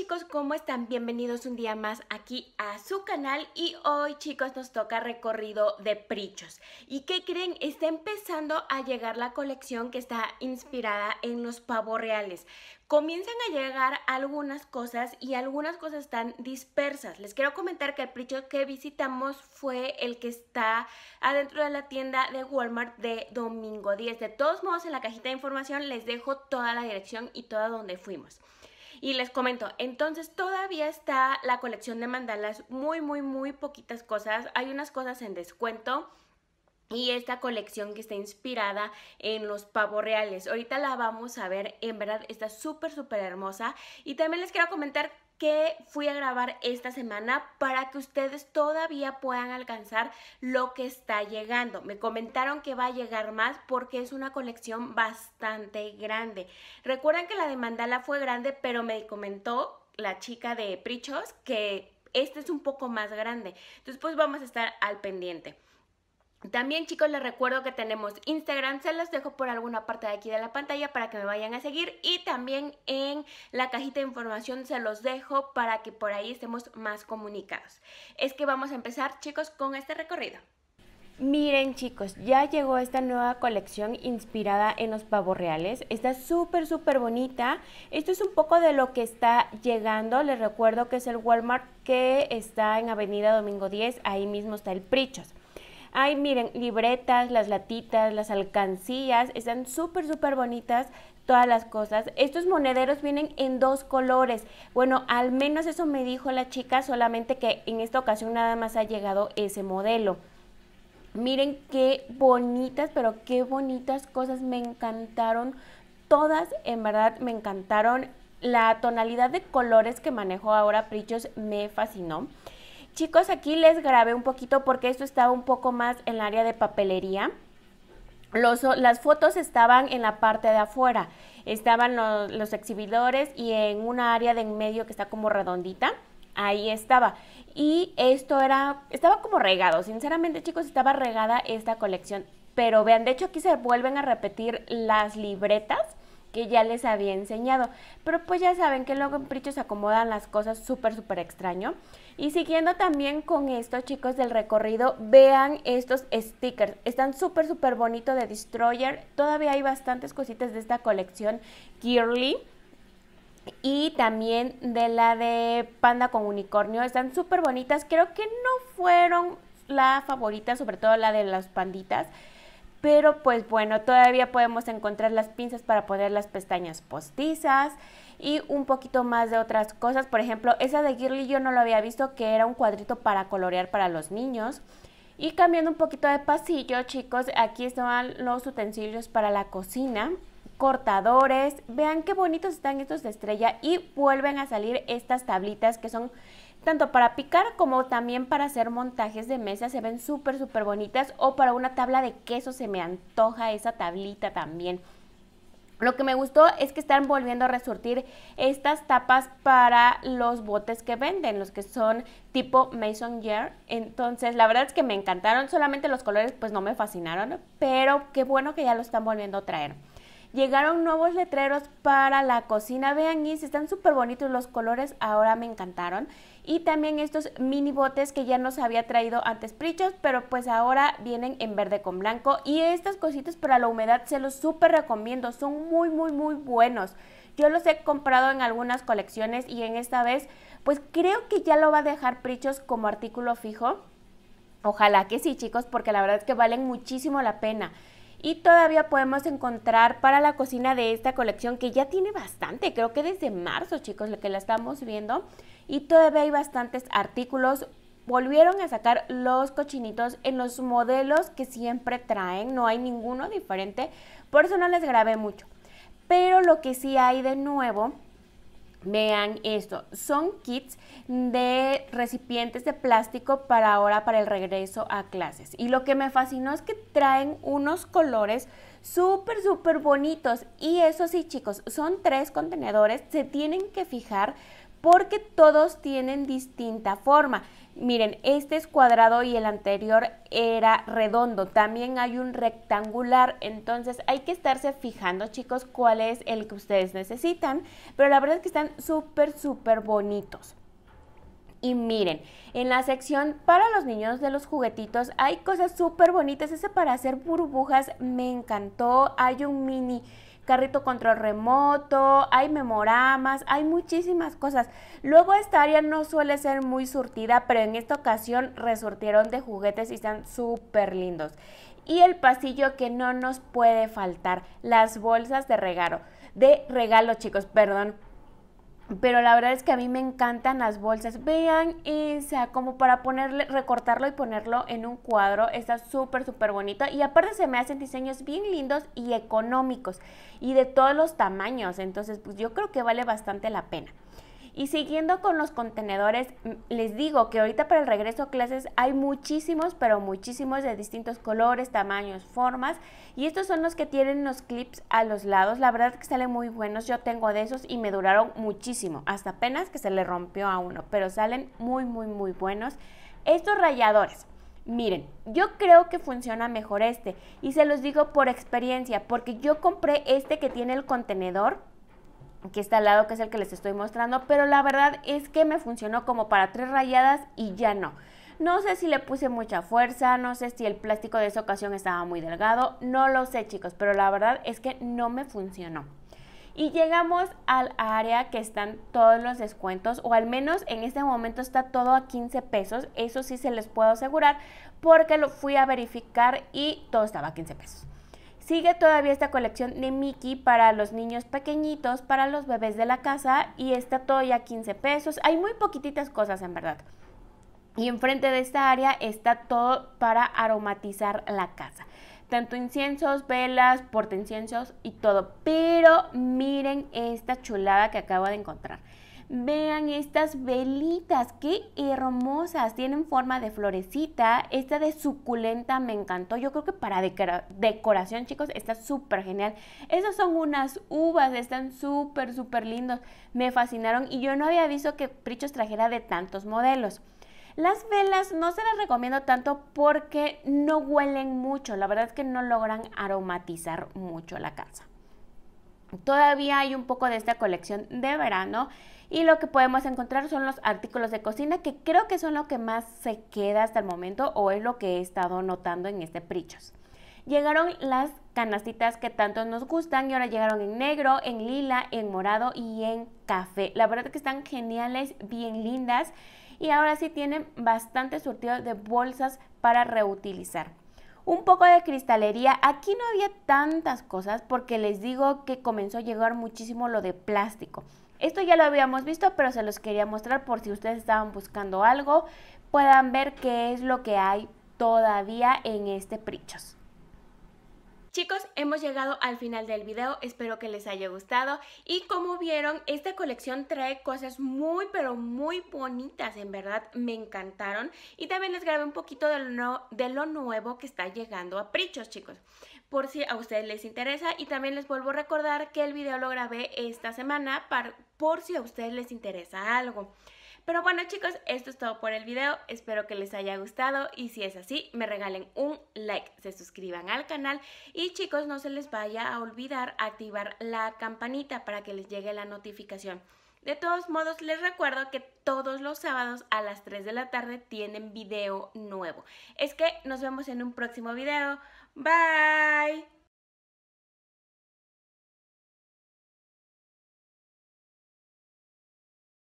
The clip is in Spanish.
chicos, ¿cómo están? Bienvenidos un día más aquí a su canal y hoy chicos nos toca recorrido de prichos. ¿Y qué creen? Está empezando a llegar la colección que está inspirada en los pavos reales comienzan a llegar algunas cosas y algunas cosas están dispersas. Les quiero comentar que el pricho que visitamos fue el que está adentro de la tienda de Walmart de domingo 10. De todos modos, en la cajita de información les dejo toda la dirección y toda donde fuimos. Y les comento, entonces todavía está la colección de mandalas, muy, muy, muy poquitas cosas. Hay unas cosas en descuento. Y esta colección que está inspirada en los pavos reales. Ahorita la vamos a ver, en verdad está súper, súper hermosa. Y también les quiero comentar que fui a grabar esta semana para que ustedes todavía puedan alcanzar lo que está llegando. Me comentaron que va a llegar más porque es una colección bastante grande. Recuerden que la de mandala fue grande, pero me comentó la chica de Prichos que este es un poco más grande. Entonces pues vamos a estar al pendiente. También chicos les recuerdo que tenemos Instagram, se los dejo por alguna parte de aquí de la pantalla para que me vayan a seguir y también en la cajita de información se los dejo para que por ahí estemos más comunicados. Es que vamos a empezar chicos con este recorrido. Miren chicos, ya llegó esta nueva colección inspirada en los pavos reales. Está súper, súper bonita. Esto es un poco de lo que está llegando. Les recuerdo que es el Walmart que está en Avenida Domingo 10. Ahí mismo está el Prichos. Ay, miren, libretas, las latitas, las alcancías, están súper, súper bonitas todas las cosas. Estos monederos vienen en dos colores. Bueno, al menos eso me dijo la chica, solamente que en esta ocasión nada más ha llegado ese modelo. Miren qué bonitas, pero qué bonitas cosas. Me encantaron todas, en verdad me encantaron. La tonalidad de colores que manejo ahora Prichos me fascinó chicos, aquí les grabé un poquito porque esto estaba un poco más en el área de papelería. las fotos estaban en la parte de afuera, estaban los, exhibidores y en una área de en medio que está como redondita, ahí estaba. Y esto era, estaba como regado, sinceramente chicos, estaba regada esta colección. Pero vean, de hecho aquí se vuelven a repetir las libretas que ya les había enseñado. Pero pues ya saben que luego en Pricho se acomodan las cosas súper, súper extraño. Y siguiendo también con esto, chicos, del recorrido, vean estos stickers. Están súper, súper bonitos de Destroyer. Todavía hay bastantes cositas de esta colección Girly. Y también de la de Panda con Unicornio. Están súper bonitas. Creo que no fueron la favorita, sobre todo la de las panditas pero pues bueno, todavía podemos encontrar las pinzas para poner las pestañas postizas y un poquito más de otras cosas. Por ejemplo, esa de Girly yo no lo había visto, que era un cuadrito para colorear para los niños. Y cambiando un poquito de pasillo, chicos, aquí están los utensilios para la cocina, cortadores. Vean qué bonitos están estos de estrella y vuelven a salir estas tablitas que son tanto para picar como también para hacer montajes de mesa, se ven súper, súper bonitas. O para una tabla de queso se me antoja esa tablita también. Lo que me gustó es que están volviendo a resurtir estas tapas para los botes que venden, los que son tipo Mason Jar. Entonces, la verdad es que me encantaron, solamente los colores pues no me fascinaron, pero qué bueno que ya lo están volviendo a traer. Llegaron nuevos letreros para la cocina, vean y están súper bonitos los colores, ahora me encantaron y también estos mini botes que ya nos había traído antes Prichos, pero pues ahora vienen en verde con blanco y estas cositas para la humedad se los súper recomiendo, son muy muy muy buenos. Yo los he comprado en algunas colecciones y en esta vez pues creo que ya lo va a dejar Prichos como artículo fijo. Ojalá que sí chicos porque la verdad es que valen muchísimo la pena y todavía podemos encontrar para la cocina de esta colección que ya tiene bastante, creo que desde marzo chicos, lo que la estamos viendo y todavía hay bastantes artículos. Volvieron a sacar los cochinitos en los modelos que siempre traen, no hay ninguno diferente, por eso no les grabé mucho. Pero lo que sí hay de nuevo Vean esto, son kits de recipientes de plástico para ahora, para el regreso a clases. Y lo que me fascinó es que traen unos colores súper, súper bonitos. Y eso sí, chicos, son tres contenedores, se tienen que fijar porque todos tienen distinta forma. Miren, este es cuadrado y el anterior era redondo. También hay un rectangular, entonces hay que estarse fijando, chicos, cuál es el que ustedes necesitan. Pero la verdad es que están súper, súper bonitos. Y miren, en la sección para los niños de los juguetitos hay cosas súper bonitas. Ese para hacer burbujas me encantó. Hay un mini carrito control remoto, hay memoramas, hay muchísimas cosas. Luego esta área no suele ser muy surtida, pero en esta ocasión resurtieron de juguetes y están súper lindos. Y el pasillo que no nos puede faltar, las bolsas de regalo. De regalo, chicos, perdón pero la verdad es que a mí me encantan las bolsas. Vean esa, como para ponerle, recortarlo y ponerlo en un cuadro. Está súper, súper bonito. Y aparte se me hacen diseños bien lindos y económicos. Y de todos los tamaños. Entonces, pues yo creo que vale bastante la pena. Y siguiendo con los contenedores, les digo que ahorita para el regreso a clases hay muchísimos, pero muchísimos de distintos colores, tamaños, formas. Y estos son los que tienen los clips a los lados. La verdad que salen muy buenos. Yo tengo de esos y me duraron muchísimo. Hasta apenas que se le rompió a uno. Pero salen muy, muy, muy buenos. Estos rayadores. Miren, yo creo que funciona mejor este y se los digo por experiencia, porque yo compré este que tiene el contenedor que está al lado, que es el que les estoy mostrando, pero la verdad es que me funcionó como para tres rayadas y ya no. No sé si le puse mucha fuerza, no sé si el plástico de esa ocasión estaba muy delgado, no lo sé chicos, pero la verdad es que no me funcionó. Y llegamos al área que están todos los descuentos, o al menos en este momento está todo a 15 pesos, eso sí se les puedo asegurar, porque lo fui a verificar y todo estaba a 15 pesos. Sigue todavía esta colección de Mickey para los niños pequeñitos, para los bebés de la casa y está todo ya 15 pesos. Hay muy poquititas cosas en verdad. Y enfrente de esta área está todo para aromatizar la casa. Tanto inciensos, velas, porte inciensos y todo. Pero miren esta chulada que acabo de encontrar. Vean estas velitas, qué hermosas. Tienen forma de florecita. Esta de suculenta me encantó. Yo creo que para decoración, chicos, está súper genial. Esas son unas uvas, están súper, súper lindos. Me fascinaron y yo no había visto que Prichos trajera de tantos modelos. Las velas no se las recomiendo tanto porque no huelen mucho, la verdad es que no logran aromatizar mucho la casa. Todavía hay un poco de esta colección de verano y lo que podemos encontrar son los artículos de cocina que creo que son lo que más se queda hasta el momento o es lo que he estado notando en este Prichos. Llegaron las canastitas que tanto nos gustan y ahora llegaron en negro, en lila, en morado y en café. La verdad que están geniales, bien lindas y ahora sí tienen bastante surtido de bolsas para reutilizar un poco de cristalería. Aquí no había tantas cosas porque les digo que comenzó a llegar muchísimo lo de plástico. Esto ya lo habíamos visto, pero se los quería mostrar por si ustedes estaban buscando algo, puedan ver qué es lo que hay todavía en este Prichos. Chicos, hemos llegado al final del video, espero que les haya gustado y como vieron, esta colección trae cosas muy pero muy bonitas, en verdad me encantaron y también les grabé un poquito de lo, nuevo que está llegando a Prichos, chicos, por si a ustedes les interesa y también les vuelvo a recordar que el video lo grabé esta semana para, por si a ustedes les interesa algo. Pero bueno chicos, esto es todo por el video, espero que les haya gustado y si es así, me regalen un like, se suscriban al canal y chicos, no se les vaya a olvidar activar la campanita para que les llegue la notificación. De todos modos, les recuerdo que todos los sábados a las 3 de la tarde tienen video nuevo. Es que nos vemos en un próximo video. Bye.